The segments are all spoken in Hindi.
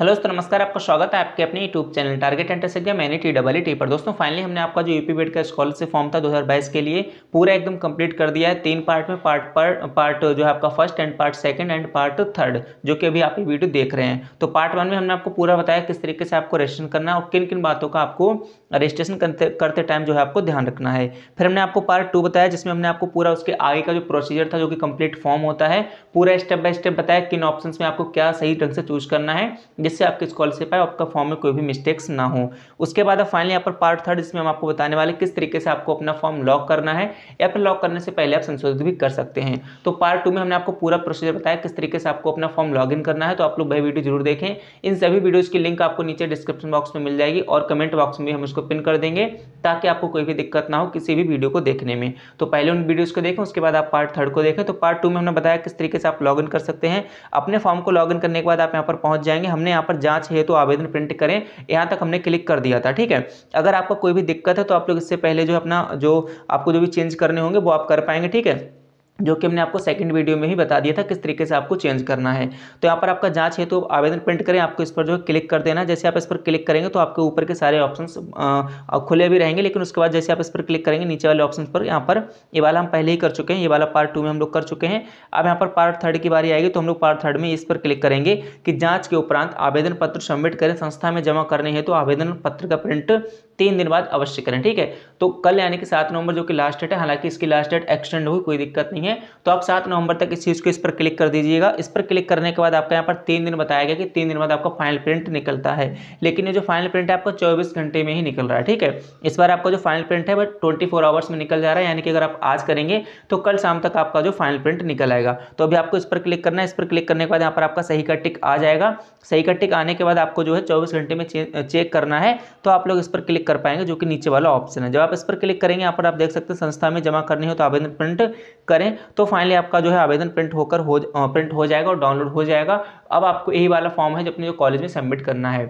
हेलो दोस्तों नमस्कार आपका स्वागत है आपके अपने यूट्यूब चैनल टारगेट एंटर से मैंने टी डबल ई टी पर दोस्तों फाइनली हमने आपका जो यूपी बेड का स्कॉलरशिप फॉर्म था 2022 के लिए पूरा एकदम कंप्लीट कर दिया है तीन पार्ट में पार्ट पर पार्ट जो है आपका first and part second and part third जो कि अभी आप ये वीडियो देख रहे हैं तो पार्ट वन में हमने आपको पूरा बताया किस तरीके से आपको रजिस्ट्रेशन करना है और किन किन बातों का आपको रजिस्ट्रेशन करते टाइम जो है आपको ध्यान रखना है फिर हमने आपको पार्ट टू बताया जिसमें हमने आपको पूरा उसके आगे का जो प्रोसीजर था जो कि कंप्लीट फॉर्म होता है पूरा स्टेप बाय स्टेप बताया किन ऑप्शन में आपको क्या सही ढंग से चूज करना है जिससे आपके स्कॉलरशिप आए आपका फॉर्म में कोई भी मिस्टेक्स ना हो उसके बाद अब फाइनली यहाँ पर पार्ट थर्ड इसमें हम आपको बताने वाले किस तरीके से आपको अपना फॉर्म लॉक करना है या फिर लॉक करने से पहले आप संशोधित भी कर सकते हैं तो पार्ट टू में हमने आपको पूरा प्रोसीजर बताया किस तरीके से आपको अपना फॉर्म लॉग करना है तो आप लोग वह वीडियो जरूर देखें इन सभी वीडियोज़ की लिंक आपको नीचे डिस्क्रिप्शन बॉक्स में मिल जाएगी और कमेंट बॉक्स में हम उसको पिन कर देंगे ताकि आपको कोई भी दिक्कत ना हो किसी भी वीडियो को देखने में तो पहले उन वीडियोज़ को देखें उसके बाद आप पार्ट थर्ड को देखें तो पार्ट टू में हमने बताया किस तरीके से आप लॉग कर सकते हैं अपने फॉर्म को लॉग करने के बाद आप यहाँ पर पहुँच जाएंगे हमने यहाँ पर जाँच है तो आवेदन प्रिंट करें यहाँ तक हमने क्लिक कर दिया था ठीक है अगर आपका कोई भी दिक्कत है तो आप लोग इससे पहले जो अपना जो आपको जो भी चेंज करने होंगे वो आप कर पाएंगे ठीक है जो कि हमने आपको सेकंड वीडियो में ही बता दिया था किस तरीके से आपको चेंज करना है तो यहाँ पर आपका जांच है तो आवेदन प्रिंट करें आपको इस पर जो है क्लिक कर देना जैसे आप इस पर क्लिक करेंगे तो आपके ऊपर के सारे ऑप्शन खुले भी रहेंगे लेकिन उसके बाद जैसे आप इस पर क्लिक करेंगे नीचे वाले ऑप्शन पर यहाँ पर ये वाला हम पहले ही कर चुके हैं ये वाला पार्ट टू में हम लोग कर चुके हैं अब यहाँ पर पार्ट थर्ड की बारी आएगी तो हम लोग पार्ट थर्ड में इस पर क्लिक करेंगे कि जाँच के उपरांत आवेदन पत्र सबमिट करें संस्था में जमा करने हैं तो आवेदन पत्र का प्रिंट तीन दिन बाद अवश्य करें ठीक है तो कल यानी कि सात नवंबर जो कि लास्ट डेट है हालांकि इसकी लास्ट डेट एक्सटेंड हुई कोई दिक्कत नहीं है तो आप सात नवंबर तक इस चीज़ को इस पर क्लिक कर दीजिएगा इस पर क्लिक करने के बाद आपका यहाँ पर तीन दिन बताया गया कि तीन दिन बाद आपका फाइनल प्रिंट निकलता है लेकिन ये जो फाइनल प्रिंट है आपका चौबीस घंटे में ही निकल रहा है ठीक है इस बार आपका जो फाइनल प्रिंट है वह ट्वेंटी फोर आवर्स में निकल जा रहा है यानी कि अगर आप आज करेंगे तो कल शाम तक आपका जो फाइनल प्रिंट निकल आएगा तो अभी आपको इस पर क्लिक करना है इस पर क्लिक करने के बाद यहाँ पर आपका सही का टिक आ जाएगा सही का टिक आने के बाद आपको जो है चौबीस घंटे में चेक करना है तो आप लोग इस पर क्लिक कर पाएंगे जो कि नीचे वाला ऑप्शन है जब आप इस पर क्लिक करेंगे यहाँ पर आप देख सकते हैं संस्था में जमा करनी हो तो आवेदन प्रिंट करें तो फाइनली आपका जो है आवेदन प्रिंट होकर हो प्रिंट हो जाएगा और डाउनलोड हो जाएगा अब आपको यही वाला फॉर्म है जो अपने जो कॉलेज में सबमिट करना है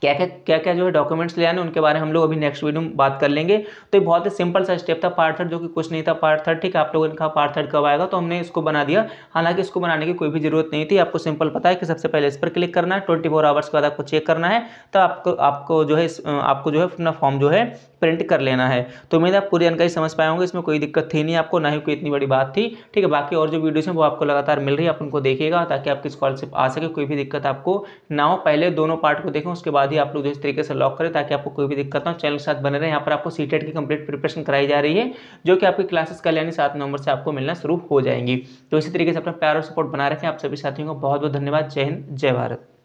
क्या क्या क्या क्या जो है डॉक्यूमेंट्स ले आने उनके बारे में हम लोग अभी नेक्स्ट वीडियो में बात कर लेंगे तो ये बहुत ही सिंपल सा स्टेप था पार्ट थर्ड जो कि कुछ नहीं था पार्ट थर्ड ठीक है आप लोगों ने कहा पार्ट थर्ड कब आएगा तो हमने इसको बना दिया हालांकि इसको बनाने की कोई भी जरूरत नहीं थी आपको सिंपल पता है कि सबसे पहले इस पर क्लिक करना है ट्वेंटी फोर आवर्स के बाद आपको चेक करना है तो आपको आपको जो है आपको जो है अपना फॉर्म जो है प्रिंट कर लेना है तो उम्मीद आप पूरी जानकारी समझ पाए होंगे इसमें कोई दिक्कत थी नहीं आपको ना ही कोई इतनी बड़ी बात थी ठीक है बाकी और जो वीडियोस हैं वो आपको लगातार मिल रही है आप उनको देखिएगा ताकि आपकी स्कॉलरशिप आ सके कोई भी दिक्कत आपको ना हो पहले दोनों पार्ट को देखें उसके बाद बाद ही आप लोग जो इस तरीके से लॉक करें ताकि आपको कोई भी दिक्कत ना हो चैनल के साथ बने रहे यहाँ पर आपको सी e की कंप्लीट प्रिपरेशन कराई जा रही है जो कि आपकी क्लासेस कल यानी सात नवंबर से आपको मिलना शुरू हो जाएंगी तो इसी तरीके से अपना प्यार और सपोर्ट बना रखें आप सभी साथियों को बहुत बहुत धन्यवाद जय हिंद जय भारत